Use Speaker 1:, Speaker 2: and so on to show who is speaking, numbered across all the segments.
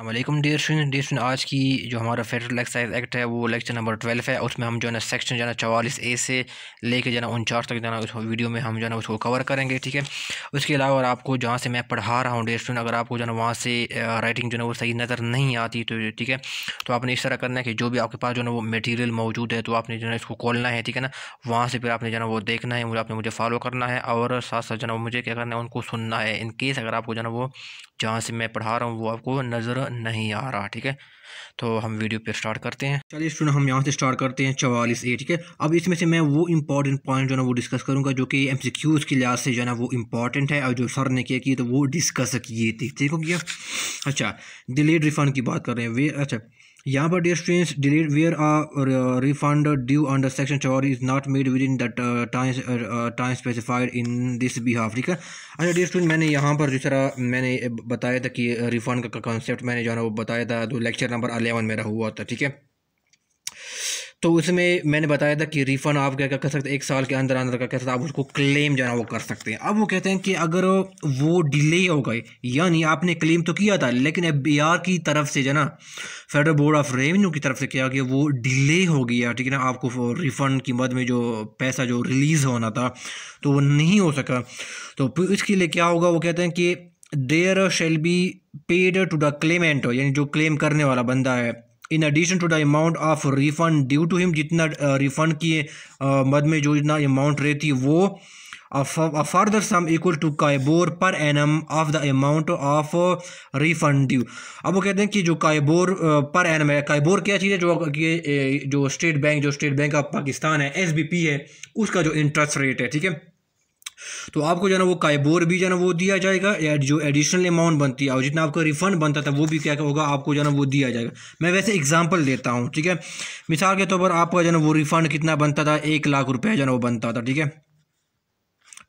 Speaker 1: अल्लाम dear student dear student आज की जो हमारा फेडरल एक्साइज एक्ट है वो लेक्चर नंबर ट्वेल्व है उसमें हम जो है ना सेक्शन जो है ना चवालीस ए से लेके जाना उनचास तक जाना उस वीडियो में हम जो है ना उसको कवर करेंगे ठीक है उसके अलावा और आपको जहाँ से मैं पढ़ा रहा हूँ डियर स्टूडेंट अगर आपको जो है ना वहाँ से राइटिंग जो है वो सही नज़र नहीं आती तो ठीक है तो आपने इस तरह करना है कि जो भी आपके पास जो है ना वो मटीरियल मौजूद है तो आपने जो है इसको खोलना है ठीक है ना वहाँ से फिर आपने जो है वो देखना है आपने मुझे फॉलो करना है और साथ साथ जो है मुझे क्या करना है उनको सुनना है इनकेस अगर आपको जो है वो जहाँ से मैं पढ़ा रहा हूँ वो आपको नज़र नहीं आ रहा ठीक है तो हम वीडियो पे स्टार्ट करते हैं चलिए स्टूडेंट हम यहाँ से स्टार्ट करते हैं चवालीस ए ठीक है अब इसमें से मैं वो इंपॉर्टेंट पॉइंट जो है ना वो डिस्कस करूँगा जो कि एम सी क्यूज़ के लिहाज से जो है ना वो इंपॉर्टेंट है और जो सर ने किया कि तो वो डिस्कस किए थे ठीक हो गया अच्छा डिलेड रिफंड की बात कर रहे हैं वे अच्छा यहाँ पर dear students delete where a refund due under section चौर is not made within the time time specified in this behalf ठीक है अच्छा डियर स्टूडेंट मैंने यहाँ पर जिस तरह मैंने बताया था कि रिफंड uh, का कॉन्सेप्ट मैंने जो है वो बताया था तो लेक्चर नंबर अलेवन मेरा हुआ था ठीक है तो उसमें मैंने बताया था कि रिफ़ंड आप क्या क्या कर सकते हैं एक साल के अंदर अंदर का सकते आप उसको क्लेम जो वो कर सकते हैं अब वो कहते हैं कि अगर वो डिले हो गए यानी आपने क्लेम तो किया था लेकिन एफ की तरफ से जो ना फेडरल बोर्ड ऑफ रेवेन्यू की तरफ से किया कि वो डिले हो गया ठीक है ना आपको रिफ़ंड की मद में जो पैसा जो रिलीज़ होना था तो वो नहीं हो सका तो इसके लिए क्या होगा वो कहते हैं कि there shall be paid to the claimant यानी जो क्लेम करने वाला बंदा है in addition to the amount of refund due to him जितना रिफ़ंड की मद में जो इतना अमाउंट रहती वो फर्दर सम इक्वल टू काबोर per annum of the amount of refund due अब वो कहते हैं कि जो कायबोर पर एनम है कायबोर क्या चीज़ है जो ये जो स्टेट बैंक जो स्टेट बैंक ऑफ पाकिस्तान है एस है उसका जो इंटरेस्ट रेट है ठीक है तो आपको जो है ना वो काइबोर भी जो है ना वो दिया जाएगा या जो एडिशनल अमाउंट बनती है और जितना आपका रिफंड बनता था वो भी क्या होगा आपको जो है ना वो दिया जाएगा मैं वैसे एग्जाम्पल देता हूँ ठीक है मिसाल के तौर पर आपका जो है ना वो रिफंड कितना बनता था एक लाख रुपया जो है ना वो बनता था ठीक है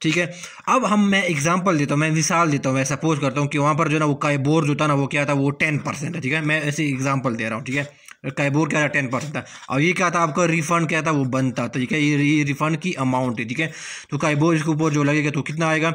Speaker 1: ठीक है अब हम मैं एग्जांपल देता हूँ मैं मिसाल देता हूँ मैं सपोज करता हूँ कि वहाँ पर जो ना वो कायबोर जो था ना वो क्या था वो टेन परसेंट है ठीक है मैं ऐसे एग्जाम्पल दे रहा हूँ ठीक है कायबोर क्या था टेन परसेंट था और ये क्या था आपका रिफंड क्या था वो बनता था ठीक है ये रिफंड की अमाउंट है ठीक है तो कैबोर इसके ऊपर जो लगेगा तो कितना आएगा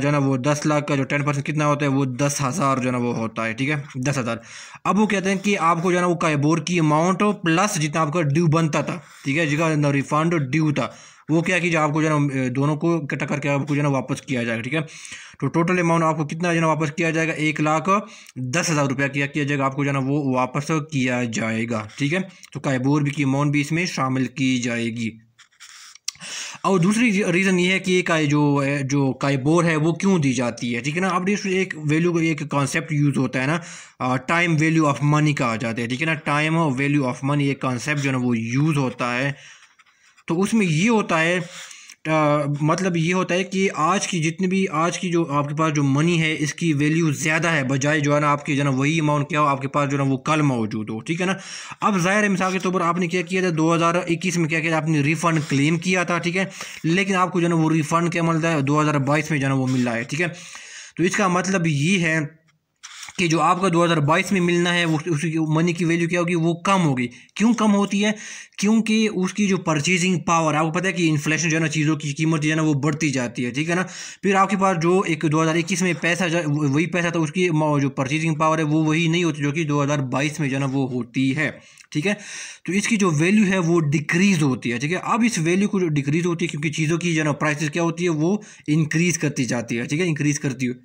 Speaker 1: जो ना वो दस लाख का जो टेन परसेंट कितना होता है वो दस हज़ार जो ना वो होता है ठीक है दस हज़ार अब वो कहते हैं कि आपको जो ना वो कैबोर की अमाउंट प्लस जितना आपका ड्यू बनता था ठीक है जिसका रिफंड ड्यू था वो क्या कि जो आपको जो है दोनों को इकट्ठा करके आपको जो है वापस किया जाएगा ठीक है तो टोटल अमाउंट आपको कितना जो है वापस किया जाएगा एक लाख दस हज़ार रुपया किया किया जाएगा आपको जो है वो वापस किया जाएगा ठीक है तो कायबोर भी की अमाउंट भी इसमें शामिल की जाएगी और दूसरी रीज़न ये है कि एक जो जो काइबोर है वो क्यों दी जाती है ठीक है ना अब एक वैल्यू का एक कॉन्सेप्ट यूज़ होता है ना टाइम वैल्यू ऑफ मनी कहा जाता है ठीक है ना टाइम वैल्यू ऑफ मनी एक कॉन्सेप्ट जो है ना वो यूज़ होता है तो उसमें ये होता है आ, मतलब ये होता है कि आज की जितनी भी आज की जो आपके पास जो मनी है इसकी वैल्यू ज़्यादा है बजाय जो है ना आपकी जो ना वही अमाउंट क्या हो आपके पास जो ना वो कल मौजूद हो ठीक है ना अब ज़ाहिर है मिसाल के तौर तो पर आपने क्या किया था 2021 में क्या किया आपने रिफ़ंड क्लेम किया था ठीक है लेकिन आपको जो है ना वो रिफ़ंड क्या मिलता है दो में जो है ना वो मिल रहा है ठीक है तो इसका मतलब ये है कि जो आपका 2022 में मिलना है वो उसकी मनी की वैल्यू क्या होगी वो कम होगी क्यों कम होती है क्योंकि उसकी जो परचेजिंग पावर आपको पता है कि इन्फ्लेशन जो है ना चीज़ों की कीमत जो है ना वो बढ़ती जाती है ठीक है ना फिर आपके पास जो एक 2021 में पैसा वही पैसा था उसकी जो परचेजिंग पावर है वो वही नहीं होती जो कि दो में जो है ना वो होती है ठीक है तो इसकी जो वैल्यू है वो डिक्रीज होती है ठीक है अब इस वैल्यू को जो डिक्रीज होती है क्योंकि चीज़ों की जो है ना प्राइसेस क्या होती है वो इंक्रीज़ करती जाती है ठीक है इंक्रीज़ करती हुई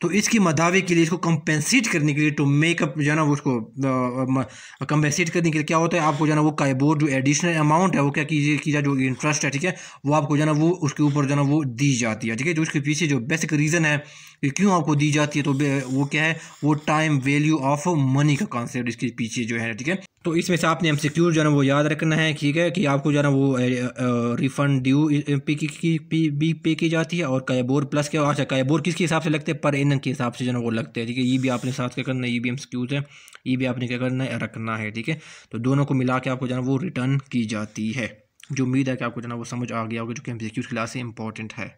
Speaker 1: तो इसकी मदावे के लिए इसको कंपेंसेट करने के लिए टू मेकअप जो है ना उसको कंपेंसेट um, करने के लिए क्या होता है आपको जो है ना वो काइबोर्ड जो एडिशनल अमाउंट है वो क्या कीजिए की जो इंटरेस्ट है ठीक है वो आपको जो है ना वो उसके ऊपर जो है ना वो दी जाती है ठीक है जो उसके पीछे जो बेसिक रीज़न है ये क्यों आपको दी जाती है तो वो क्या है वो टाइम वैल्यू ऑफ मनी का कॉन्सेप्ट इसके पीछे जो है ठीक है तो इसमें से आपने एमसीक्यू जो है वो याद रखना है ठीक है कि आपको जो है वो रिफंड ड्यू पे की, पी, पे की जाती है और बोर प्लस क्या अच्छा बोर किसके हिसाब से लगते हैं पर इन के हिसाब से जो है वो लगते हैं ठीक है ये भी आपने साथ क्या करना है ये भी एमसीक्यूज है ये भी आपने क्या करना है रखना है ठीक है तो दोनों को मिला के आपको जो है वो रिटर्न की जाती है जो उम्मीद है कि आपको जो है वो समझ आ गया होगा जो कि सिक्योर क्लास से इंपॉर्टेंट है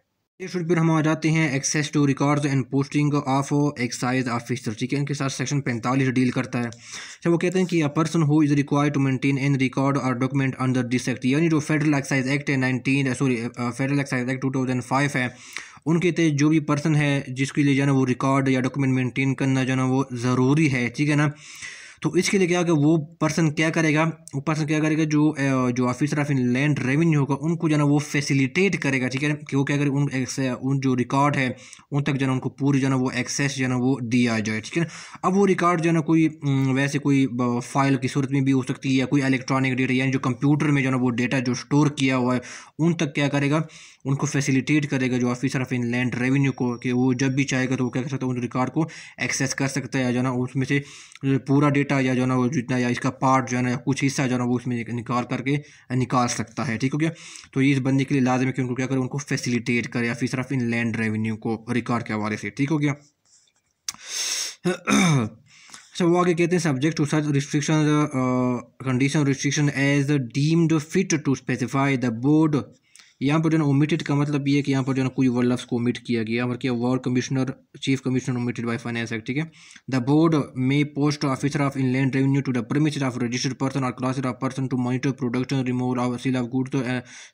Speaker 1: फिर फिर हम आ जाते हैं access to records and posting of excise officer ठीक है इनके साथ सेक्शन पैंतालीस डील करता है अच्छा वो कहते हैं कि a person who is required to maintain an record और डॉक्यूमेंट अंडर दिस एक्ट यानी जो फेडरल एक्साइज एक्ट है nineteen sorry federal excise act two thousand five है उनके तहत जो भी पर्सन है जिसके लिए जाना वो रिकॉर्ड या डॉक्यूमेंट मेंटेन करना जाना वो ज़रूरी है ठीक है ना तो इसके लिए क्या होगा वो पर्सन क्या करेगा वो पर्सन क्या करेगा जो जो ऑफिसर ऑफ लैंड रेवेन्यू होगा उनको जो ना वो फैसिलिटेट करेगा ठीक है कि वो क्या करे उन उन जो रिकॉर्ड है उन तक जो ना उनको पूरी जो ना वो एक्सेस जो ना वो दिया जाए ठीक है अब वो रिकॉर्ड जो ना कोई वैसे कोई फाइल की सूरत में भी हो सकती है या कोई इलेक्ट्रॉनिक डेटा यानी जो कंप्यूटर में जो ना वो डेटा जो स्टोर किया हुआ है उन तक क्या करेगा उनको फैसिलिटेट करेगा जो ऑफिसर ऑफ लैंड रेवेन्यू को कि वो जब भी चाहेगा तो वो क्या कर सकता है उन रिकॉर्ड को एक्सेस कर सकता है या जो ना उसमें से पूरा डेटा डेटा या जो ना वो जितना या इसका पार्ट जो है ना कुछ हिस्सा जो है ना वो उसमें निकाल करके निकाल सकता है ठीक हो गया तो ये इस बंदे के लिए लाजम है कि उनको क्या करें उनको फैसिलिटेट करें या फिर सिर्फ इन लैंड रेवेन्यू को रिकॉर्ड के हवाले से ठीक हो गया अच्छा वो आगे कहते हैं subject to such restriction condition restriction as deemed fit to specify the board यहाँ पर जो है ओमिटेड का मतलब ये है कि यहाँ पर जो है कोई वर्ड लफ्स को ओमिट किया गया और क्या or commissioner chief commissioner omitted by finance act ठीक है the board may post officer of inland revenue to the permission of registered person और classes of person to monitor production removal of seal of good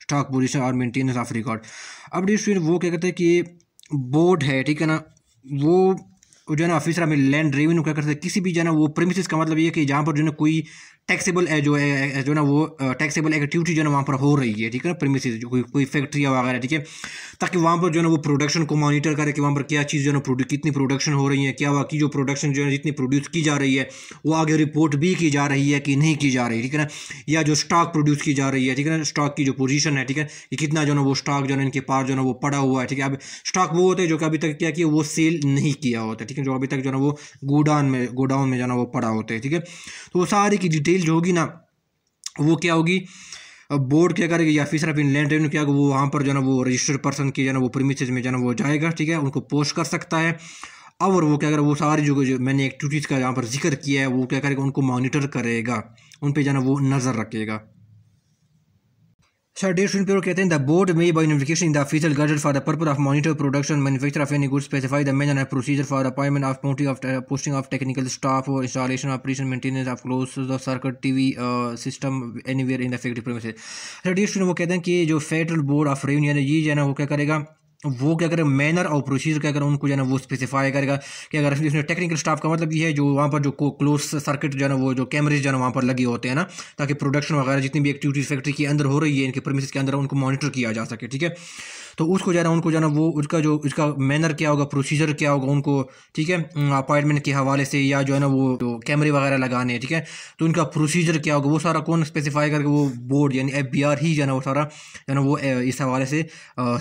Speaker 1: stock position और maintenance of record अब डिस्ट्रीन वो क्या कहते हैं कि बोर्ड है ठीक है ना वो जो है ना ऑफिसर हमें लैंड रेवेन्यू क्या कर सकते किसी भी जो है ना वो प्रेमिस का मतलब ये है कि जहाँ पर जो है कोई टैक्सेबल जो है जो ना वो टैक्सेबल एक्टिविटी जो है ना वहाँ पर हो रही है ठीक है ना प्रेमिस कोई कोई फैक्ट्री वगैरह ठीक है ताकि वहाँ पर जो है ना वो प्रोडक्शन को मॉनिटर करे कि वहाँ पर क्या चीज़ जो है ना कितनी प्रोडक्शन हो रही है क्या की जो प्रोडक्शन जो है जितनी प्रोड्यूस की जा रही है वो आगे रिपोर्ट भी की जा रही है कि नहीं की जा रही ठीक है ना या जो स्टॉक प्रोड्यूस की जा रही है ठीक है ना स्टॉक की जो पोजीशन है ठीक है कि कितना जो है ना वो स्टॉक जो है इनके पास जो है ना वो पड़ा हुआ है ठीक है अब स्टॉक वो होता है जो कि अभी तक क्या किया वो सेल नहीं किया होता ठीक है जिसने जो अभी तक जो है ना वो गोडाउन में गोडाउन में जो है ना वो पड़ा होता है ठीक है तो वो सारी की डिटेल जो होगी ना वो क्या होगी बोर्ड क्या करेगी या फिर सिर्फ इन लैंड रेवेन्यू क्या वो वहाँ पर जो है ना वो रजिस्टर्ड पर्सन की जो है ना वो प्रीमिसेज में जो है ना वो जाएगा ठीक है उनको पोस्ट कर सकता है और वो क्या करेगा वो सारी जो, जो मैंने एक्टिविटीज़ का यहाँ पर जिक्र किया है वो क्या करेगा उनको मॉनिटर करेगा उन पर जाना वो नज़र रखेगा सर डी स्टूडेंट प्योर कहते हैं the board may by notification in the official gazette for the purpose of monitor production manufacture of any good specified the main and procedure for appointment of posting of posting of technical staff और installation operation maintenance of close the circuit T V system anywhere in the factory premises sir डी student वो कहते हैं कि जो federal board of revenue है ये जो है ना वो क्या करेगा वो क्या करें मैनर और प्रोसीजर क्या करें उनको जो है ना वो स्पेसिफाई करेगा कि अगर इसमें टेक्निकल स्टाफ का मतलब ये है जो वहाँ पर जो क्लोज सर्किट जो है ना वो जो कैमरे जो है ना वहाँ पर लगे होते हैं ना ताकि प्रोडक्शन वगैरह जितनी भी एक्टिविटीज़ फैक्ट्री के अंदर हो रही है इनके परमिस के अंदर उनको मॉनिटर किया जा सके ठीक है तो उसको जाना उनको जाना वो उसका जो उसका मैनर क्या होगा प्रोसीजर क्या होगा उनको ठीक है अपॉइंटमेंट के हवाले से या जो है ना वो जो कैमरे वगैरह लगाने ठीक है तो उनका प्रोसीजर क्या होगा वो सारा कौन स्पेसिफाई करके वो बोर्ड यानी एफ ही जो है ना वो सारा जो है ना वो इस हवाले से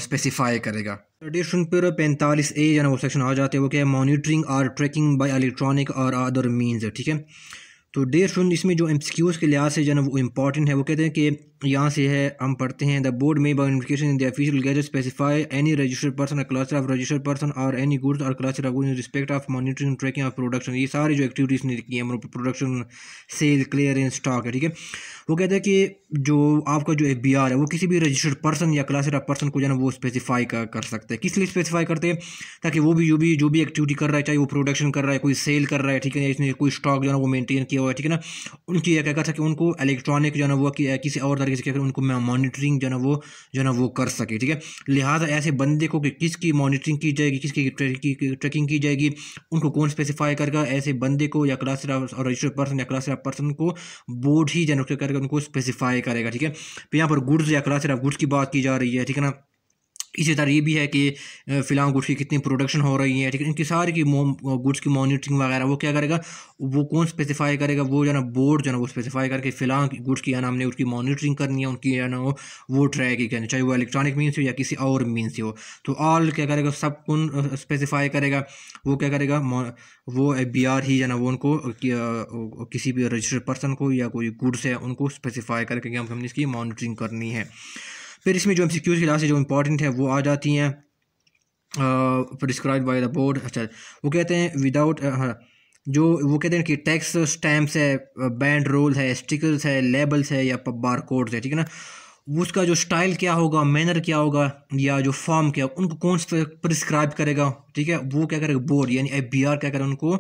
Speaker 1: स्पेसिफाई करेगा ट्रेडिशन पर पैंतालीस ए जो है वो सेक्शन आ जाते हैं वो क्या है मॉनिटरिंग और ट्रैकिंग बाय इलेक्ट्रॉनिक और अदर मीन्स ठीक है तो डेढ़ सुन इसमें जो एम के लिहाज से जो है वो इम्पॉर्टेंट है वो कहते हैं कि यहाँ से है हम पढ़ते हैं the board may by indication in the official gazette specify any registered person class of registered person और एनी गुड्स और class of in respect of monitoring tracking of production ये सारी जो एक्टिविटीज़ ने की है production sale clear in stock है ठीक है वो कहता है कि जो आपका जो एफ है वो किसी भी रजिस्टर्ड पर्सन या क्लास ऑफ पर्सन को जो है वो स्पेसिफाई कर, कर सकते हैं किस लिए स्पेसिफाई करते हैं ताकि वो भी जो भी जो भी एक्टिविटी कर रहा है चाहे वो प्रोडक्शन कर रहा है कोई सेल कर रहा है ठीक है इसने कोई स्टॉक जो है वो मेनटेन किया हुआ है ठीक है ना उनकी क्या कर सके उनको इलेक्ट्रॉनिक जो है वो किसी और करके इसके फिर उनको मैं मॉनिटरिंग जो है ना वो जो है ना वो कर सके ठीक है लिहाजा ऐसे बंदे को कि किसकी मॉनिटरिंग की जाएगी किसकी ट्रैकिंग की जाएगी उनको कौन स्पेसिफाई करेगा ऐसे बंदे को या क्लास और रजिस्टर्ड पर्सन या क्लास पर्सन को बोर्ड ही जनरेट करके उनको स्पेसिफाई करेगा ठीक है तो यहाँ पर गुड्स या क्लास गुड्स की बात की जा रही है ठीक है ना इसी तरह ये भी है कि फ़िलहाल गुड्स की कितनी प्रोडक्शन हो रही है ठीक है इनकी सारी की गुड्स की मॉनिटरिंग वगैरह वो क्या करेगा वो कौन स्पेसिफाई करेगा वो जो ना बोर्ड जो ना वो स्पेसिफाई करके फ़िलहाल गुड्स की जाना ना हमने उसकी मॉनिटरिंग करनी है उनकी जाना वो वो ट्रैक ही करनी चाहे वो इलेक्ट्रॉनिक मीन हो या किसी और मीन से हो तो ऑल क्या करेगा सब कौन स्पेसिफाई करेगा वो क्या करेगा वो बी आर ही जाना वो उनको किसी भी रजिस्टर्ड पर्सन को या कोई गुड्स है उनको स्पेसिफाई करके हमने इसकी मॉनिटरिंग करनी है फिर इसमें जो एम सी क्यूज़ की जो इंपॉर्टेंट है वो आ जाती हैं प्रिस्क्राइब बाई द बोर्ड अच्छा वो कहते हैं विदाउट हाँ, जो वो कहते हैं कि टैक्स स्टैम्प्स है बैंड रोल है स्टिकर्स है लेबल्स है या बार कोड्स है ठीक है ना उसका जो स्टाइल क्या होगा मैनर क्या होगा या जो फॉर्म क्या होगा उनको कौन सा प्रिस्क्राइब करेगा ठीक है वो क्या करेगा बोर्ड यानी एफ बी आर क्या करेगा उनको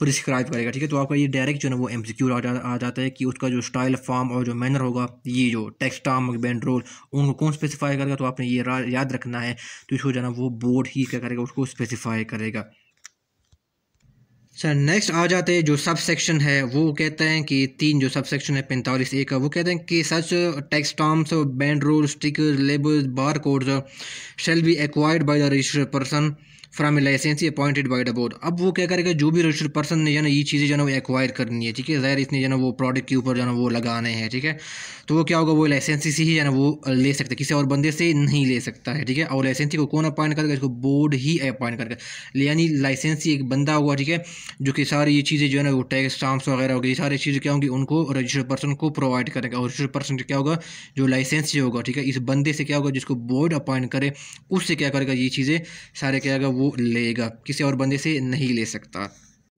Speaker 1: प्रिस्क्राइब करेगा ठीक है तो आपका ये डायरेक्ट जो है वो एम सी क्यू आ जाता है कि उसका जो स्टाइल फॉर्म और जो मैनर होगा ये जो टेक्स्ट टर्म बैंड रोल उनको कौन स्पेसिफाई करेगा तो आपने ये याद रखना है तो इसको जो है वो बोर्ड ही क्या करेगा उसको स्पेसिफाई करेगा सर नेक्स्ट आ जाते हैं जो सब सेक्शन है वो कहते हैं कि तीन जो सब सेक्शन है पैंतालीस ए का वो कहते हैं कि such tax stamps band rule sticker label bar codes shall be acquired by the registered person from a licensee appointed by the board अब वो क्या करेगा जो भी रजिस्टर्ड पर्सन ने जो ना ये चीज़ें जो वो एक्वायर करनी है ठीक है ज़ाहिर इसने जो ना वो प्रोडक्ट के ऊपर जो वो लगाने हैं ठीक है तो वो क्या होगा वो लाइसेंसी से ही जाना ना वो ले सकता है किसी और बंदे से नहीं ले सकता है ठीक है और लाइसेंसी को कौन अपॉइंट करेगा इसको बोर्ड ही अपॉइंट करेगा यानी लाइसेंसी एक बंदा होगा ठीक है जो कि सारी ये चीज़ें जो है ना वो टैक्स स्टाम्प्स वगैरह होगी सारी चीज़ें क्या होंगी उनको रजिस्टर्ड पर्सन को प्रोवाइड करेगा और रजिस्टर्ड पर्सन क्या होगा जो लाइसेंसी होगा ठीक है इस बंदे से क्या होगा जिसको बोर्ड अपॉइंट करे उससे क्या करेगा ये चीज़ें सारे क्या होगा वो लेगा किसी और बंदे से नहीं ले सकता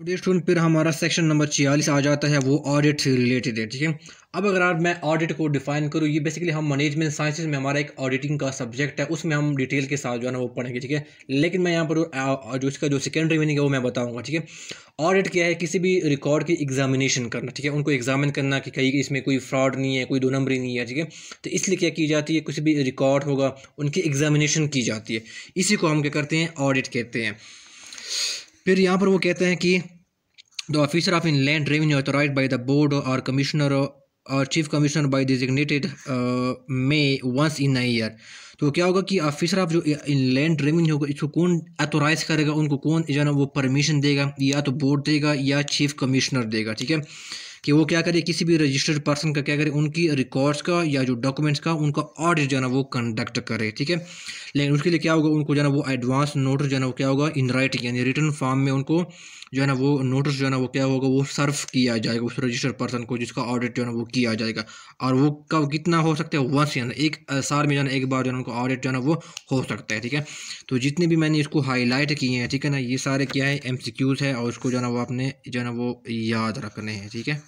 Speaker 1: टुडे स्टूडेंट फिर हमारा सेक्शन नंबर छियालीस आ जाता है वो ऑडिट से रिलेटेड है ठीक है अब अगर आप मैं ऑडिट को डिफाइन करूँ ये बेसिकली हम मैनेजमेंट साइंसेज में हमारा एक ऑडिटिंग का सब्जेक्ट है उसमें हम डिटेल के साथ जो है ना वो पढ़ेंगे ठीक है लेकिन मैं यहाँ पर जो इसका जो सेकेंडरी मीनिंग है वो मैं बताऊँगा ठीक है ऑडिट क्या है किसी भी रिकॉर्ड की एग्जामिनेशन करना ठीक है उनको एग्जामिन करना कि कहीं इसमें कोई फ्रॉड नहीं है कोई दो नंबरी नहीं है ठीक है तो इसलिए क्या की जाती है किसी भी रिकॉर्ड होगा उनकी एग्जामिनेशन की जाती है इसी को हम क्या करते हैं ऑडिट कहते हैं फिर यहाँ पर वो कहते हैं कि the officer of inland revenue authorize by the board और कमिश्नर और chief commissioner by designated may once in a year तो क्या होगा कि ऑफिसर ऑफ जो इन लैंड रेवेन्यू होगा इसको कौन अथोराइज करेगा उनको कौन जो ना वो परमिशन देगा या तो बोर्ड देगा या चीफ कमिश्नर देगा ठीक है कि वो क्या करे किसी भी रजिस्टर्ड पर्सन का क्या करे उनकी रिकॉर्ड्स का या जो डॉक्यूमेंट्स का उनका ऑडिट जो है ना वो कंडक्ट करे ठीक है लेकिन उसके लिए क्या होगा उनको जो है ना वो एडवांस नोटिस जो है ना वो क्या होगा इन राइटिंग यानी रिटर्न फॉर्म में उनको जो है ना वो नोटिस जो है ना वो क्या होगा वो सर्व किया जाएगा उस रजिस्टर्ड पर्सन को जिसका ऑडिट जो है ना वो किया जाएगा और वो कब कितना हो सकता है वंस यानी एक साल में जो है ना एक बार जो है ना ऑडिट जो है ना वो हो सकता है ठीक है तो जितने भी मैंने इसको हाईलाइट किए हैं ठीक है ना ये सारे क्या है एम है और उसको जो है ना वो आपने जो है ना वो याद रखने हैं ठीक है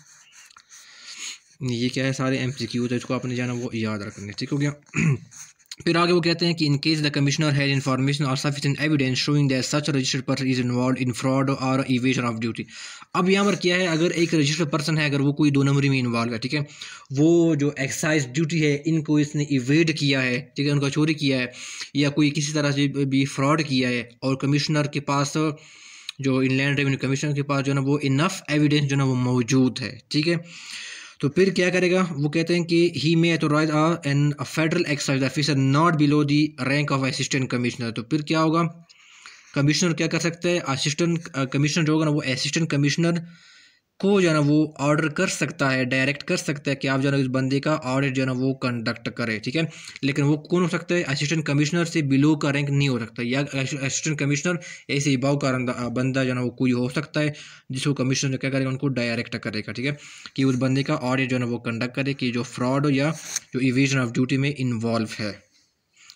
Speaker 1: ये क्या है सारे एम सी क्यूज है इसको आपने जाना वो याद रखना ठीक हो गया फिर आगे वो कहते हैं कि in case the commissioner has information और sufficient evidence showing that such registered person is involve in fraud और इवेशन ऑफ ड्यूटी अब यहाँ पर क्या है अगर एक रजिस्टर्ड पर्सन है अगर वो कोई दो नंबरी में इन्वॉल्व है ठीक है वो जो एक्साइज ड्यूटी है इनको इसने इवेड किया है ठीक है उनका चोरी किया है या कोई किसी तरह से भी फ्रॉड किया है और कमिश्नर के पास जो इनलैंड रेवेन्यू कमिश्नर के पास जो है ना वो इनफ एविडेंस जो है ना वो मौजूद है ठीक है तो फिर क्या करेगा वो कहते हैं कि he may authorize a an federal excise officer not below the rank of assistant commissioner तो फिर क्या होगा कमिश्नर क्या कर सकते हैं असिस्टेंट कमिश्नर जो होगा ना वो असिस्टेंट कमिश्नर को जो है ना वो ऑर्डर कर सकता है डायरेक्ट कर सकता है कि आप जो है ना इस बंदे का ऑडिट जो है ना वो कंडक्ट करें ठीक है लेकिन वो कौन हो सकता है असिस्टेंट कमिश्नर से बिलो का रैंक नहीं हो सकता या असिस्टेंट कमिश्नर ऐसे इबाव का बंदा जो है ना वो कोई हो सकता है जिसको कमिश्नर जो क्या करेगा उनको डायरेक्ट करेगा ठीक है कि उस बंदे का ऑडिट जो है ना वो कंडक्ट करे कि जो फ्रॉड या जो इविजन ऑफ ड्यूटी में इन्वॉल्व है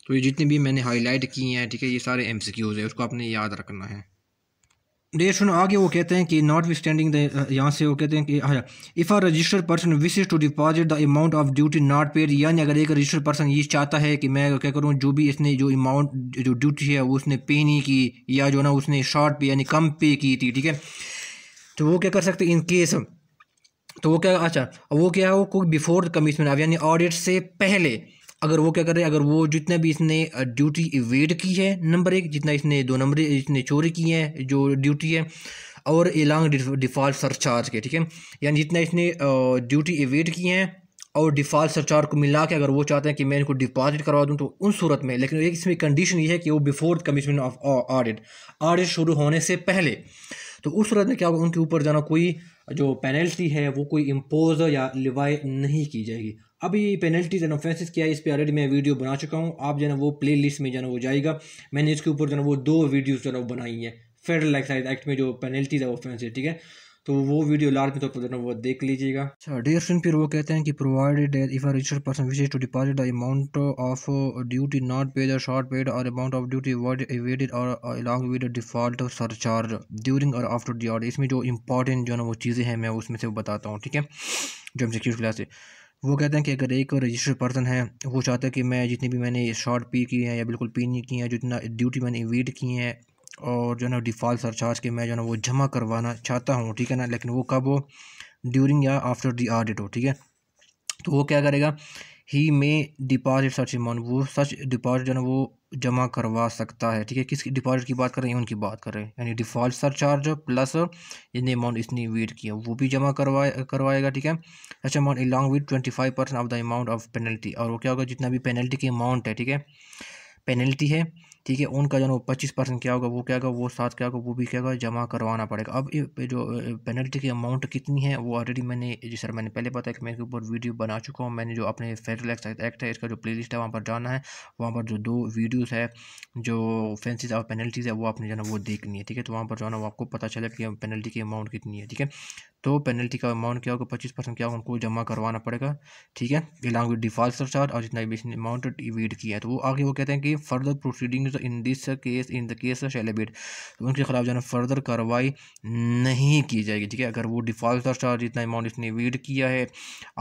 Speaker 1: तो ये जितने भी मैंने हाईलाइट किए हैं ठीक है ये सारे एम है उसको आपने याद रखना है डेयर सुनो आगे वो कहते हैं कि नॉट विस्टैंडिंग uh, यहाँ से वो कहते हैं कि अच्छा if a registered person wishes to deposit the amount of duty not paid यानी अगर एक रजिस्टर्ड पर्सन ये चाहता है कि मैं क्या करूँ जो भी इसने जो अमाउंट जो ड्यूटी है वो उसने पे नहीं की या जो ना उसने शॉर्ट पे यानी कम पे की थी ठीक है तो वो क्या कर सकते इन केस तो वो क्या अच्छा वो क्या है वो बिफोर द कमिशमेंट ऑफ यानी ऑडिट से पहले अगर वो क्या कर रहे हैं अगर वो जितना भी इसने ड्यूटी इवेड की है नंबर एक जितना इसने दो नंबर इसने चोरी की है जो ड्यूटी है और एलांग डिफ़ॉल्ट सरचार्ज के ठीक है यानी जितना इसने ड्यूटी इवेड की है और डिफ़ॉल्ट सरचार्ज को मिला के अगर वो चाहते हैं कि मैं इनको डिपॉजिट करवा दूँ तो उन सूरत में लेकिन एक इसमें कंडीशन ये है कि वो before commission of audit audit शुरू होने से पहले तो उस सूरत में क्या होगा उनके ऊपर जाना कोई जो पेनल्टी है वो कोई इम्पोज या लिवाई नहीं की जाएगी अभी पेनल्टीज एंड ऑफेंसेस क्या है इस पर ऑलरेडी मैं वीडियो बना चुका हूँ आप जो है ना वो प्ले लिस्ट में जो है वो जाएगा मैंने इसके ऊपर जो है ना वो दो वीडियोज़ जो है ना वो बनाई है फेडरल एक्साइज एक्ट में जो पेनल्टीज है ऑफेंस है ठीक है तो वो वीडियो लार्ज में तो जो वो देख लीजिएगा अच्छा डियर फ्रेंड फिर वो कहते हैं कि provided if a registered person wishes to deposit the amount of duty not paid और शॉर्ट पेड और अमाउंट ऑफ ड्यूटी एवेडेड और along with default surcharge during और आफ्टर दी ऑर्डर इसमें जो इंपॉर्टेंट जो है ना वो चीज़ें हैं मैं उसमें से बताता हूँ ठीक है जो हम सिक्योर क्लास है वो कहते हैं कि अगर एक रजिस्टर्ड पर्सन है वो चाहता है कि मैं जितनी भी मैंने शॉर्ट पी की हैं या बिल्कुल पी नहीं की हैं जितना ड्यूटी मैंने वेट की हैं और जो है ना डिफ़ॉल्ट सरचार्ज के मैं जो है ना वो जमा करवाना चाहता हूँ ठीक है ना लेकिन वो कब हो ड्यूरिंग या आफ्टर दी ऑडिट हो ठीक है तो वो क्या करेगा ही मे डिपॉजिट सच अमाउंट वो सच डिपॉजिट जो है ना वो जमा करवा सकता है ठीक है किस डिपॉजिट की बात कर रहे हैं उनकी बात कर रहे हैं यानी default surcharge plus in amount इसने वेट किया वो भी जमा करवा करवाएगा ठीक है such amount along with twenty five percent of the amount of penalty और वो क्या होगा जितना भी पेनल्टी की अमाउंट है ठीक है पेनल्टी है ठीक है उनका जो पच्चीस परसेंट क्या होगा वो क्या होगा वो साथ क्या होगा वो भी क्या होगा जमा करवाना पड़ेगा अब जो पेनल्टी की अमाउंट कितनी है वो ऑलरेडी मैंने जी सर मैंने पहले बताया कि मैं इसके ऊपर वीडियो बना चुका हूँ मैंने जो अपने फेडरल एक्साइज एक्ट है इसका जो प्ले लिस्ट है वहाँ पर जाना है वहाँ पर जो दो वीडियोज़ है जो फेंसिस और पेनल्टीज़ है वो आपने जाना वो देखनी है ठीक है तो वहाँ पर जाना वो आपको पता चले कि पेनल्टी की अमाउंट कितनी है ठीक है तो पेनल्टी का अमाउंट क्या होगा पच्चीस परसेंट क्या होगा उनको जमा करवाना पड़ेगा ठीक है एलॉन्ग विद डिफॉल्ट चार्ज और जितना अमाउंट डिवीड किया है तो वो आगे वो कहते हैं कि फर्दर प्रोसीडिंग तो in this case in the case shall abate तो उनके खिलाफ जो है फर्दर कार्रवाई नहीं की जाएगी ठीक है अगर वो डिफॉल्टर चार्ज इतना अमाउंट इसने वीड किया है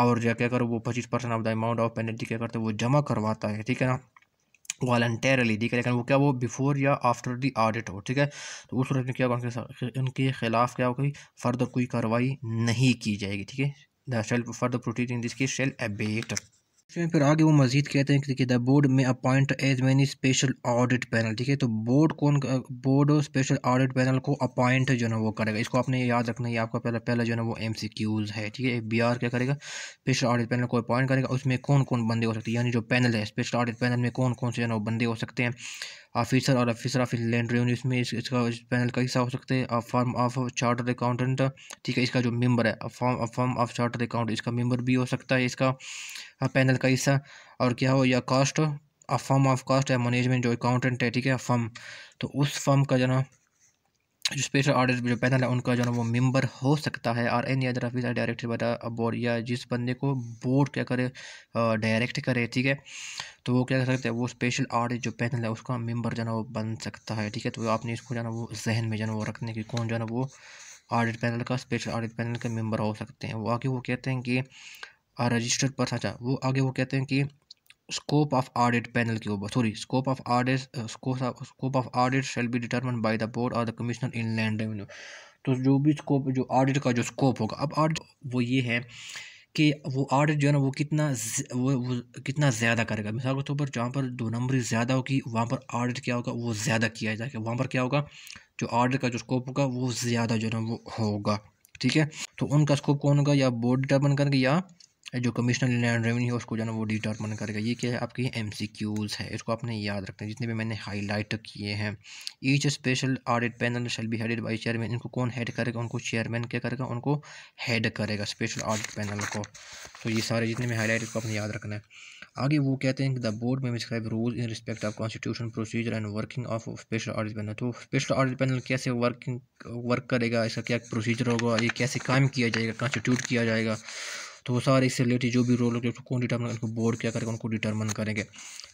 Speaker 1: और जो क्या वो पच्चीस percent of the amount of penalty क्या करते वो जमा करवाता है ठीक है ना वॉल्टरली ठीक है लेकिन वो क्या वो बिफोर या आफ्टर दी ऑडिट हो ठीक है तो उस सूरत में क्या उनके उनके खिलाफ क्या कोई फर्दर कोई कार्रवाई नहीं की जाएगी ठीक है the shall further proceedings in this की शेल एबेट फिर आगे वो मजीद कहते हैं कि the board may appoint as many special audit panel ठीक है तो बोर्ड कौन बोर्ड स्पेशल ऑडिट पैनल को अपॉइंट जो ना वो करेगा इसको आपने याद रखना है आपका पहला पहला जो ना वो एम सी क्यूज़ है ठीक है बी आर क्या करेगा स्पेशल ऑडिट पैनल को अपॉइंट करेगा उसमें कौन कौन बंदे हो सकते हैं यानी जो पैनल है स्पेशल ऑडिट पैनल में कौन कौन से जो ना वो बंदे हो सकते हैं ऑफिसर और ऑफिसर ऑफ लैंड रेवन्यू इसमें इस, इसका इस पैनल का हिस्सा हो सकते हैं फॉर्म ऑफ चार्टर्ड अकाउंटेंट ठीक है इसका जो मेंबर है firm firm of chartered account इसका मेंबर भी हो सकता है इसका हाँ, पैनल का हिस्सा और क्या हो या cost a firm of cost या मैनेजमेंट जो अकाउंटेंट है ठीक है फर्म तो उस फर्म का जो ना जो स्पेशल ऑर्डर जो पैनल है उनका जो है वो मेंबर हो सकता है और एनी अदर ऑफिसर डायरेक्टर बता बोर्ड या जिस बंदे को बोर्ड क्या करे डायरेक्ट करे ठीक है तो वो क्या कर सकते हैं वो स्पेशल ऑर्डर जो पैनल है उसका मेंबर जो है वो बन सकता है ठीक है तो आपने इसको जो है वो जहन में जो है वो रखने की कौन जो है वो ऑडिट पैनल का स्पेशल ऑडिट पैनल के मेंबर हो सकते हैं वो आगे वो कहते हैं कि रजिस्टर्ड पर्सन अच्छा वो आगे वो कहते हैं कि स्कोप ऑफ ऑडिट पैनल के ऊपर sorry scope of audit scope of audit shall be determine by the board और the commissioner inland revenue तो जो भी स्कोप जो ऑडिट का जो स्कोप होगा अब ऑडिट वो ये है कि वो ऑडिट जो है ना वो कितना वो, वो कितना ज़्यादा करेगा मिसाल के तौर पर जहाँ पर दो नंबरी ज़्यादा होगी वहाँ पर ऑडिट क्या होगा वो ज़्यादा किया जाएगा वहाँ पर क्या होगा जो ऑडिट का जो स्कोप होगा वो ज़्यादा जो है ना वो होगा ठीक है तो उनका स्कोप कौन होगा या बोर्ड डिटर्मन करेंगे या जो कमिश्नर लैंड रेवेन्यू है उसको जो है ना वो डिटर्मन करेगा ये क्या है आपके एम सी क्यूज़ है इसको आपने याद रखना है जितने भी मैंने हाईलाइट किए हैं each special audit panel shall be headed by chairman इनको कौन हेड करेगा उनको चेयरमैन क्या करेगा उनको हेड करेगा स्पेशल ऑडिट पैनल को तो ये सारे जितने भी हाईलाइट इसको आपने याद रखना है आगे वो कहते हैं कि the board may prescribe rule in respect of constitution procedure and working of special audit panel तो स्पेशल ऑडिट पैनल कैसे वर्किंग वर्क करेगा इसका क्या प्रोसीजर होगा ये कैसे काम किया जाएगा कॉन्स्टिट्यूट किया जाएगा तो वो सारे इससे रिलेटेड जो भी रोल होंगे उसको डिटर्मन उनको बोर्ड क्या करेगा उनको डिटर्मन करेंगे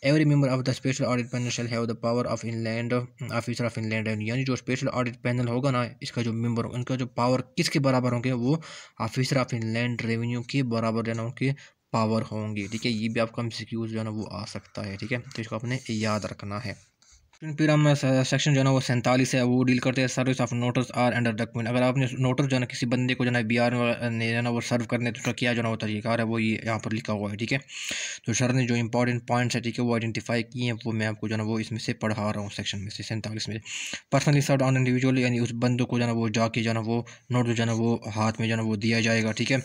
Speaker 1: every member of the special audit panel shall have the power of inland officer of inland revenue यानी जो स्पेशल ऑडिट पैनल होगा ना इसका जो मेंबर उनका जो पावर किसके बराबर होंगे वो ऑफिसर ऑफ इनलैंड रेवेन्यू के बराबर जाना उनके पावर होंगे ठीक है ये भी आपका एम जो है ना वो आ सकता है ठीक है तो इसको आपने याद रखना है डॉक्यूमेंट फिर हम सेक्शन जो है ना वो सैंतालीस है वो डील करते हैं service of notices or under document अगर आपने नोटर जो है ना किसी बंदे को जो है बी आर ने जो है वो सर्व करने तो उसका किया जो है ना वो तरीक़ार है वो ये यहाँ पर लिखा हुआ है ठीक है तो सर ने जो इंपॉर्टेंट पॉइंट्स है ठीक है वो आइडेंटिफाई किए हैं वो मैं आपको जो है ना वो इसमें से पढ़ा रहा हूँ सेक्शन में से सैंतालीस में पर्सनली सर्व ऑन इंडिविजुअल यानी उस बंदों को जो है ना वो जाके जो है ना वो नोट जो है ना वो हाथ में जो है वो दिया जाएगा ठीक है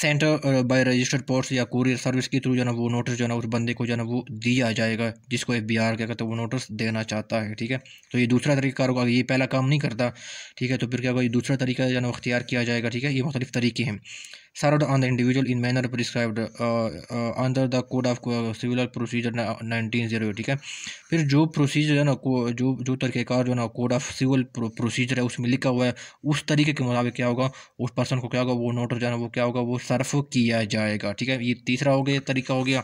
Speaker 1: सेंटर बाई रजिस्टर्ड पोर्ट्स या कुरियर सर्विस के थ्रू जो है ना वो नोटिस जो है ना उस बंदे को जो है ना वो दिया जाएगा जिसको एफ बी आर क्या कहते वो नोटिस देना चाहता है ठीक है तो ये दूसरा तरीक़ा होगा ये पहला काम नहीं करता ठीक है तो फिर क्या होगा ये दूसरा तरीका जो है अख्तियार किया जाएगा ठीक है ये मुख्तलिफ तरीके हैं सारा on the individual in manner prescribed under the code of civil procedure nineteen zero ठीक है फिर जो प्रोसीजर है ना को जो जो तरीक़ेकार जो है ना कोड ऑफ सिविल प्रोसीजर है उसमें लिखा हुआ है उस तरीके के मुताबिक क्या होगा उस पर्सन को क्या होगा वो नोटर ना वो क्या होगा वो सर्फ किया जाएगा ठीक है ये तीसरा हो गया तरीका हो गया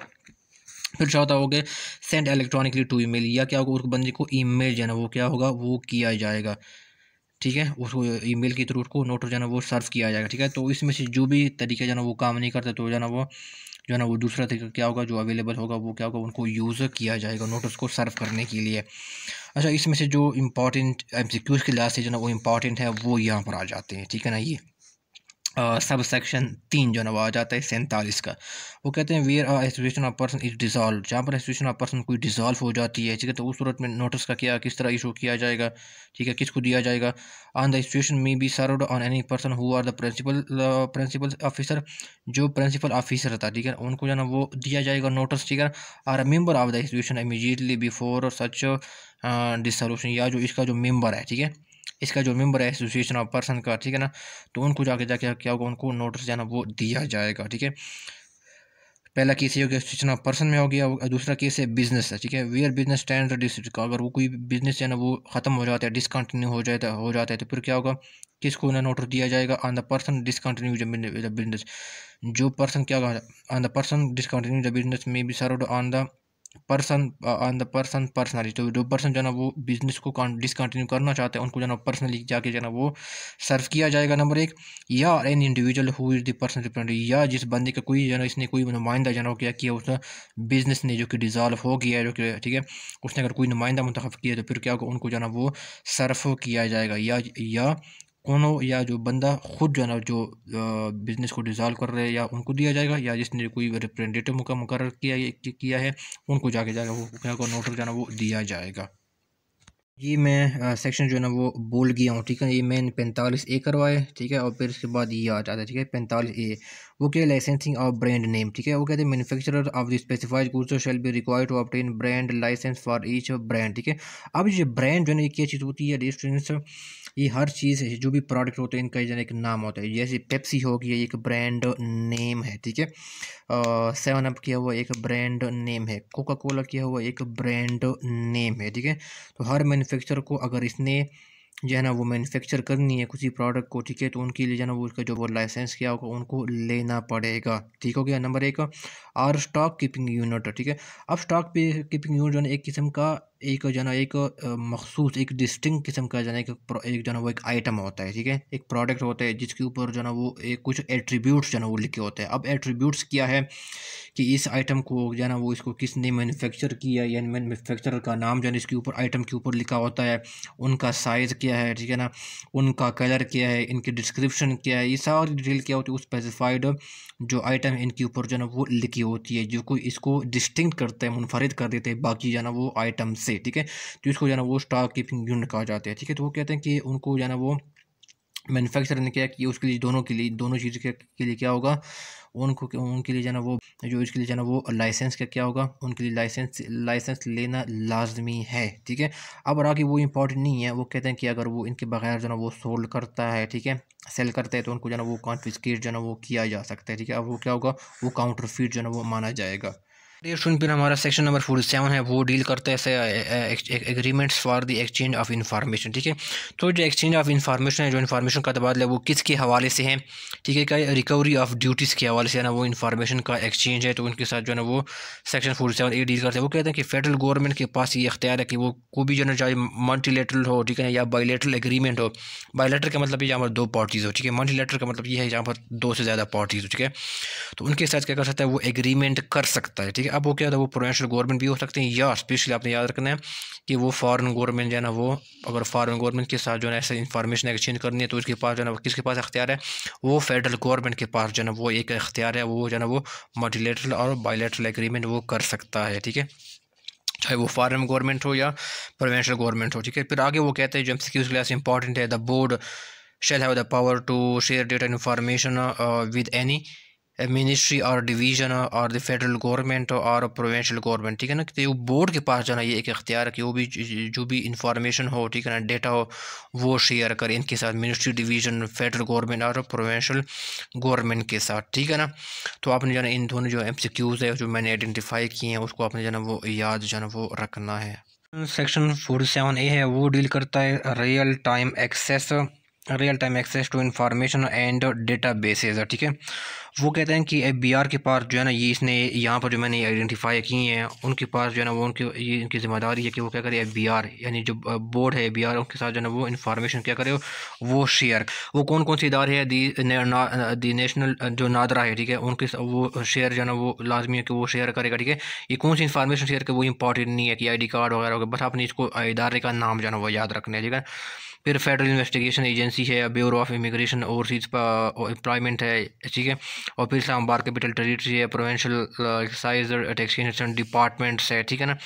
Speaker 1: फिर क्या हो गया सेंड इलेक्ट्रॉनिकली टू ईमेल या क्या होगा उस बंदे को ईमेल जाना वो क्या होगा वो किया जाएगा ठीक है उसको ईमेल के थ्रू उसको नोट हो जाना वो सर्व किया जाएगा ठीक है तो इसमें से जो भी तरीका जाना वो काम नहीं करता तो जाना वो जो है ना वो दूसरा तरीका क्या होगा जो अवेलेबल होगा वो क्या होगा उनको यूज़ किया जाएगा नोटिस को सर्व करने के लिए अच्छा इसमें से जो इम्पॉर्टेंट एम सी क्यूज़ के लिहाज से जो ना वो इम्पॉर्टेंट है वो यहाँ पर आ जाते हैं ठीक है ना ये सब सेक्शन तीन जो है ना वो आ जाता है सैंतालीस का वो कहते हैं where are association of person is dissolve जहाँ पर एसोसिएशन ऑफ पर्सन कोई डिजॉल्व हो जाती है ठीक है तो उस सूरत में नोटिस का क्या किस तरह इशू किया जाएगा ठीक है किसको दिया जाएगा on the association may be serve on any person who are the principal principal officer जो प्रिंसिपल ऑफिसर था ठीक है उनको जो ना वो दिया जाएगा नोटिस ठीक है or a member of the association immediately before such dissolution या जो इसका जो मेम्बर है ठीक है इसका जो मेंबर है एसोसिएशन ऑफ पर्सन का ठीक है ना तो उनको जाके जाके क्या होगा उनको नोटिस जाना वो दिया जाएगा ठीक है पहला केस ये हो गया एसोसिएशन ऑफ पर्सन में हो गया दूसरा केस है बिजनेस है ठीक है वेयर बिजनेस स्टैंड का अगर वो कोई बिजनेस है ना वो खत्म हो जाता है डिसकंटिन्यू हो जाता हो जाता है तो फिर क्या होगा किसको उन्हें नोटिस दिया जाएगा on the person discontinue the business जो पर्सन क्या on the person discontinue the business may be serve on the person on the person personally तो जो पर्सन जो ना वो बिज़नेस को डिसकंटिन्यू करना चाहते हैं उनको जो ना पर्सनली जाके जो ना वो सर्व किया जाएगा नंबर एक या an individual who is the person representative या जिस बंदे का कोई जो है ना इसने कोई नुमाइंदा जो है क्या किया उसने बिज़नेस ने जो कि डिज़ॉल्व हो गया है जो कि ठीक है उसने अगर कोई नुमाइंदा मुंतखब किया तो फिर क्या होगा उनको जो ना वो सर्व किया जाएगा या या कोनो या जो बंदा खुद जो है ना जो बिज़नेस को डिजॉल्व कर रहे हैं या उनको दिया जाएगा या जिसने कोई रिप्रेजेंटेटिव का मुकर किया किया है उनको जाके जाएगा वो क्या नोटर जो है ना वो दिया जाएगा ये मैं सेक्शन जो है ना वो बोल गया हूँ ठीक है ये मैंने पैंतालीस ए करवाए ठीक है और फिर उसके बाद ये आ जाता है ठीक है पैंतालीस ए वो क्या लाइसेंसिंग ऑफ ब्रांड नेम ठीक है वो कहते हैं manufacture of the specified goods shall be required to obtain brand license for each brand ठीक है अब ये ब्रांड जो है ना ये क्या चीज़ होती है डिस्ट्रेंस ये हर चीज़ है जो भी प्रोडक्ट होते हैं इनका एक नाम होता है जैसे पेप्सी हो गया एक ब्रांड नेम है ठीक है सेवन अप किया हुआ एक ब्रांड नेम है कोका कोला किया हुआ एक ब्रांड नेम है ठीक है तो हर मैन्युफैक्चर को अगर इसने जो है ना वो मैन्युफैक्चर करनी है किसी प्रोडक्ट को ठीक है तो उनके लिए जो है ना वो उसका जो वो लाइसेंस किया होगा उनको लेना पड़ेगा ठीक हो गया नंबर एक और स्टॉक कीपिंग यूनिट ठीक है अब स्टॉक कीपिंग यूनिट जो है एक किस्म का एक जो ना एक मखसूस एक डिस्टिंग किस्म का जो ना एक जो जो ना वो एक आइटम होता है ठीक है एक प्रोडक्ट होता है जिसके ऊपर जो ना वो एक कुछ एट्रीब्यूट्स जो ना वो लिखे होते हैं अब एट्रीब्यूट्स क्या है कि इस आइटम को जो है ना वो इसको किसने मैनुफेक्चर किया या मैनुफेक्चर का नाम जो ना इसके ऊपर आइटम के ऊपर लिखा होता है उनका साइज़ क्या है ठीक है ना उनका कलर क्या है इनके डिस्क्रिप्शन क्या है ये सारी डिटेल क्या होती है उस स्पेसिफाइड जो आइटम इनके ऊपर जो है ना वो लिखी होती है जो कोई इसको डिस्टिंक्ट करते हैं मुनफरद कर देते हैं बाकी जो है ना वो आइटम्स से ठीक है तो इसको जाना वो स्टॉक कीपिंग यूनिट कहा जाता है ठीक है तो वो कहते हैं कि उनको जाना वो मैनुफेक्चर ने क्या किया उसके लिए दोनों के लिए दोनों चीज़ के, के लिए क्या होगा उनको उनके लिए जाना वो जो इसके लिए जाना वो लाइसेंस का क्या होगा उनके लिए लाइसेंस लाइसेंस लेना लाजमी है ठीक है अब और आगे वो इम्पोर्टेंट नहीं है वो कहते हैं कि अगर वो इनके बगैर जो ना वो सोल्ड करता है ठीक है सेल करता है तो उनको जो ना वो कॉन्फिस्केट जो ना वो किया जा सकता है ठीक है अब वो क्या होगा वो काउंटर फीट जो ना वो माना जाएगा डेयर स्टूडेंट फिर हमारा सेक्शन नंबर फोर्टी सेवन है वो डील करता है agreements for the exchange of information ठीक है तो जो एक्सचेंज ऑफ इन्फॉर्मेशन है जो इन्फॉर्मेशन का तबादला है वो किसके हवाले से है ठीक है क्या रिकवरी ऑफ ड्यूटीज़ के हवाले से है ना वो इन्फॉर्मेशन का एक्सचेंज है तो उनके साथ जो है ना वो section forty seven A deal करते हैं वो कहते हैं कि फेडरल गवर्नमेंट के पास ये अख्तियार है कि वो को भी जो है चाहे मल्टीलेटरल हो ठीक है या बाईलेटरल एग्रीमेंट हो बाईलेटर का मतलब यहाँ पर दो पार्टीज़ हो ठीक है लेटर का मतलब ये है यहाँ पर दो से ज़्यादा पार्टीज़ हो ठीक है तो उनके साथ क्या कर सकता है वो एग्रीमेंट कर सकता है ठीक है अब वो क्या था वो प्रोवेंशल गवर्नमेंट भी हो सकते हैं या स्पेशली आपने याद रखना है कि वो फॉरेन गवर्नमेंट जो है ना वो अगर फॉरेन गवर्नमेंट के साथ जो है ऐसे इन्फॉर्मेशन एक्सचेंज करनी है तो उसके पास जो है ना किसके पास अख्तियार है वो फेडरल गवर्नमेंट के पास जो है ना वो एक अख्तियार है वो जो है ना वो मल्टीलेटरल और बायोलेटरल एग्रीमेंट वो कर सकता है ठीक है चाहे वो फॉरन गवर्नमेंट हो या प्रोवेंशल गवर्नमेंट हो ठीक है फिर आगे वो कहते हैं जो एम उसके क्यूज क्लास इंपॉर्टेंट है the board shall have the power to share data information with any a ministry और डिवीज़न और द फेडरल गवर्नमेंट और प्रोवेंशल गवर्नमेंट ठीक है ना वो बोर्ड के पास जाना ये एक अख्तियार है कि वो भी जो भी इंफॉर्मेशन हो ठीक है ना डेटा हो वो शेयर करें इनके साथ मिनिस्ट्री डिवीज़न फेडरल गवर्नमेंट और प्रोवेंशल गवर्नमेंट के साथ ठीक है ना तो आपने जाना इन दोनों जो एम सी क्यूज़ है जो मैंने आइडेंटिफाई किए हैं उसको आपने जाना वो याद जाना वो रखना है सेक्शन फोर्टी सेवन ए है वो डील करता है real time access real time access to information and data basis ठीक है वो कहते हैं कि एफ बी आर के पास जो है ना ये इसने यहाँ पर जो मैंने आइडेंटिफाई की हैं उनके पास जो है ना वो उनके ये उनकी जिम्मेदारी है कि वो क्या करे एफ बी आर यानी जो बोर्ड है एफ बी आर उनके साथ जो है ना वो इन्फॉर्मेशन क्या करे वो शेयर वो कौन कौन से इदारे हैं दी दी नेशनल जो नादरा है ठीक है उनके वो शेयर जो है ना वो लाजमी है कि वो शेयर करेगा ठीक है ये कौन सी इन्फॉर्मेशन शेयर करे वो इंपॉर्टेंट नहीं है कि आई डी कार्ड वगैरह बस आपने इसको इदारे का नाम जो है ना वो याद रखना है ठीक है फिर फेडरल इन्वेस्टिगेशन एजेंसी है bureau of immigration overseas employment है ठीक है और फिर इस्लामाबाद कैपिटल टेरिटरी है प्रोवेंशल एक्साइज और डिपार्टमेंट्स है ठीक है ना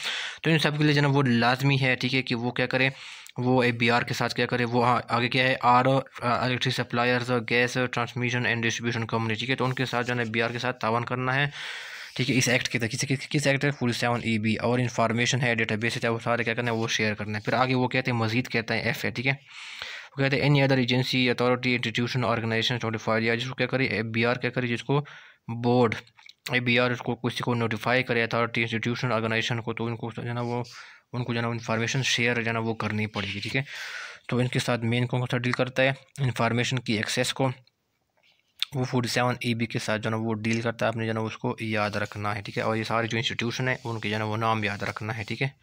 Speaker 1: तो इन सब के लिए जना वो लाजमी है ठीक है कि वो क्या करें वो ए बी आर के साथ क्या करे वो हाँ आगे क्या है आर ओ इलेक्ट्रिक सप्लायर्स और gas transmission and distribution company ठीक है तो उनके साथ जो है बी आर के साथ तावन करना है ठीक है इस एक्ट के तहत किस, किस किस एक्ट है फुल सेवन ई बी और इन्फॉर्मेशन है डेटा बेस है वो सारे क्या करना है वो शेयर करना है फिर आगे वो कहते हैं मजीद कहते हैं एफ है ठीक है वो कहते हैं any other agency authority institution organisation notified या जिसको क्या एफ बी आर क्या करी जिसको बोर्ड ए बी आर उसको किसी को नोटिफाई करे अथॉरिटी इंस्टीट्यूशन ऑर्गेनाइजेशन को तो उनको जो है ना वो उनको जो है ना इन्फॉर्मेशन शेयर जो है ना वो करनी पड़ेगी ठीक है तो इनके साथ मेन कौन सा डील करता है इन्फॉर्मेशन की एक्सेस को वो फोर्टी सेवन ई बी के साथ जो है ना वो डील करता है अपने जो है ना उसको याद रखना है ठीक है और ये सारे जो इंस्टीट्यूशन है उनके जो है ना वो नाम याद रखना है ठीक है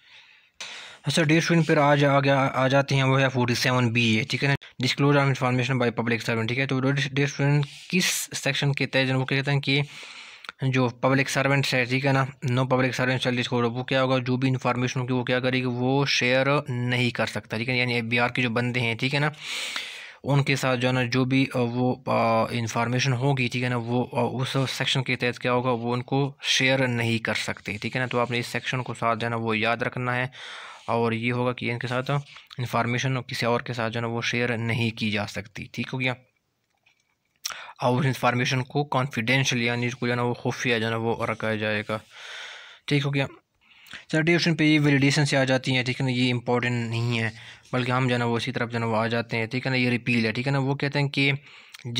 Speaker 1: सर डेयर स्क्रीन पर आज आ गया आ जाते हैं वो है फोर्टी सेवन बी ए ठीक है ना disclosure of information by public servant ठीक है तो डेयर स्टूडेंट किस सेक्शन के तहत वो कहते हैं कि जो पब्लिक सर्वेंट्स है ठीक है ना no public servant shall disclose वो क्या होगा जो भी इन्फॉर्मेशन होगी वो क्या करेगी वो शेयर नहीं कर सकता ठीक है यानी बिहार के जो बंदे हैं ठीक है ना उनके साथ जो है ना जो भी वो इन्फॉर्मेशन होगी ठीक है ना वो उस सेक्शन के तहत क्या होगा वो उनको शेयर नहीं कर सकते ठीक है ना तो आपने इस सेक्शन को साथ जो है ना वो याद रखना है और ये होगा कि इनके साथ इंफॉर्मेशन किसी और के साथ जो है वो शेयर नहीं की जा सकती ठीक हो गया और इंफॉर्मेशन को कॉन्फिडेंशियल यानी जो है ना वो खुफिया जो है वो रखा जाएगा ठीक हो गया थर्टी ऑप्शन पे ये वैलिडेशन से आ जाती हैं ठीक है ना ये इंपॉर्टेंट नहीं है बल्कि हम जो है ना वो इसी तरफ जो है ना वो आ जाते हैं ठीक है ना ये रिपील है ठीक है ना वो कहते हैं कि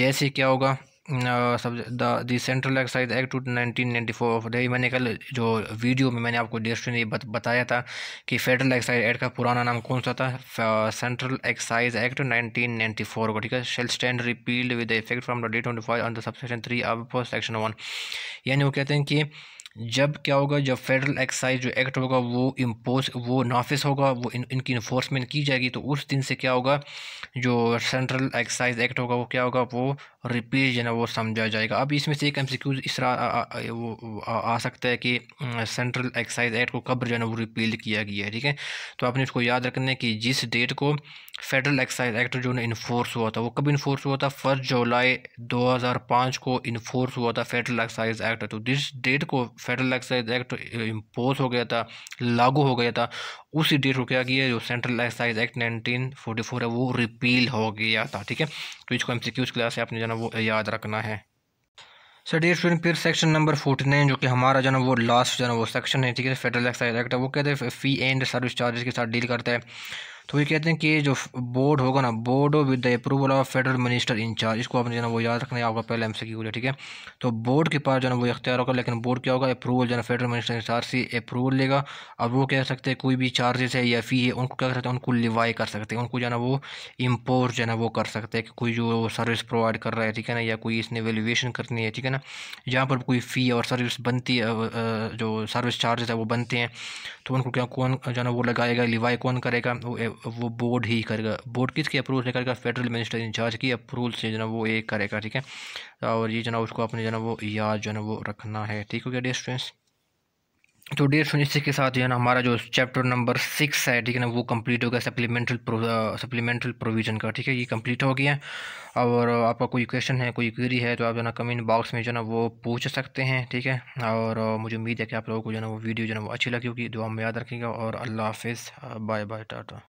Speaker 1: जैसे क्या होगा uh, the, the Central Excise Act to 1994 मैंने कल जो वीडियो में मैंने आपको ने बत, बताया था कि फेडरल एक्साइज एक्ट का पुराना नाम कौन सा था सेंट्रल एक्साइज एक्ट 1994 को ठीक है shall stand repealed with effect from the twenty five under subsection three अब सेक्शन वन यानी वो कहते हैं कि जब क्या होगा जब फेडरल एक्साइज जो एक्ट होगा वो इम्पोज वो नाफिस होगा वो इन, इनकी इन्फोर्समेंट की जाएगी तो उस दिन से क्या होगा जो सेंट्रल एक्साइज एक्ट होगा वो क्या होगा वो रिपीट जो है वो समझा जाएगा अब इसमें से एक एम इस तरह वो आ, आ सकता है कि सेंट्रल एक्साइज एक्ट को कब जो है ना वो रिपील किया गया है ठीक है तो आपने उसको याद रखना है कि जिस डेट को फेडरल एक्साइज एक्ट जो है इन्फोर्स हुआ था वो कब इन्फोर्स हुआ था फर्स्ट जुलाई 2005 को इन्फोर्स हुआ था फेडरल एक्साइज एक्ट तो जिस डेट को फेडरल एक्साइज एक्ट इम्पोज हो गया था लागू हो गया था उसी डेट को क्या किया जो सेंट्रल एक्साइज एक्ट फोर है वो रिपील हो गया था ठीक है तो इसको एम सी क्यूज क्लास से आपने जो ना वो याद रखना है सर डी स्टूडेंट फिर सेक्शन नंबर फोर्टी नाइन जो कि हमारा जो ना वो लास्ट जो ना वो सेक्शन है ठीक है फेडरल एक्साइज एक्ट है वो कहते हैं फ़ी एंड सर्विस चार्जेस के साथ डील करता है तो ये कहते हैं कि जो बोर्ड होगा ना board with the approval of federal minister in charge इसको आपने जो है वो याद रखना है आपका पहला एम सी क्यू ठीक है तो बोर्ड के पास जो ना वो इख्तियार होगा लेकिन बोर्ड क्या होगा अप्रूवल जो ना फेडरल मिनिस्टर चार्ज से अप्रूवल लेगा अब वो कह सकते हैं कोई भी चार्जेस है या फ़ी है उनको क्या कर सकते हैं उनको लिवाई कर सकते हैं उनको जो ना वो इम्पोर्ट जो है ना वो कर सकते हैं कि कोई जो सर्विस प्रोवाइड कर रहा है ठीक है ना या कोई इसने वैल्यूएशन करनी है ठीक है ना यहाँ पर कोई फ़ी और सर्विस बनती है जो सर्विस चार्जेस है वो बनते हैं तो उनको क्या कौन जो है ना वो लगाएगा लिवाई कौन करेगा वो वो बोर्ड ही करेगा बोर्ड किसके अप्रूवल से करेगा फेडरल मिनिस्टर इंचार्ज की अप्रूवल से जो ना वो एक करेगा ठीक है और ये जो है उसको अपने जो ना वो याद जो ना वो रखना है ठीक हो गया डेयर स्टूडेंट्स तो डेयर स्टूडेंट्स के साथ जो है ना हमारा जो चैप्टर नंबर सिक्स है ठीक है ना वो कम्प्लीट हो गया सप्लीमेंट्रल सप्लीमेंट्रल प्रोविज़न का ठीक है ये कम्प्लीट हो गया और आपका कोई क्वेश्चन है कोई क्वेरी है तो आप जो ना कमेंट बॉक्स में जो ना वो पूछ सकते हैं ठीक है और मुझे उम्मीद है कि आप लोगों को जो ना वो वीडियो जो ना वो अच्छी लगी होगी दुआ में याद रखेंगे और अल्लाह हाफिज़ बाय बाय टाटा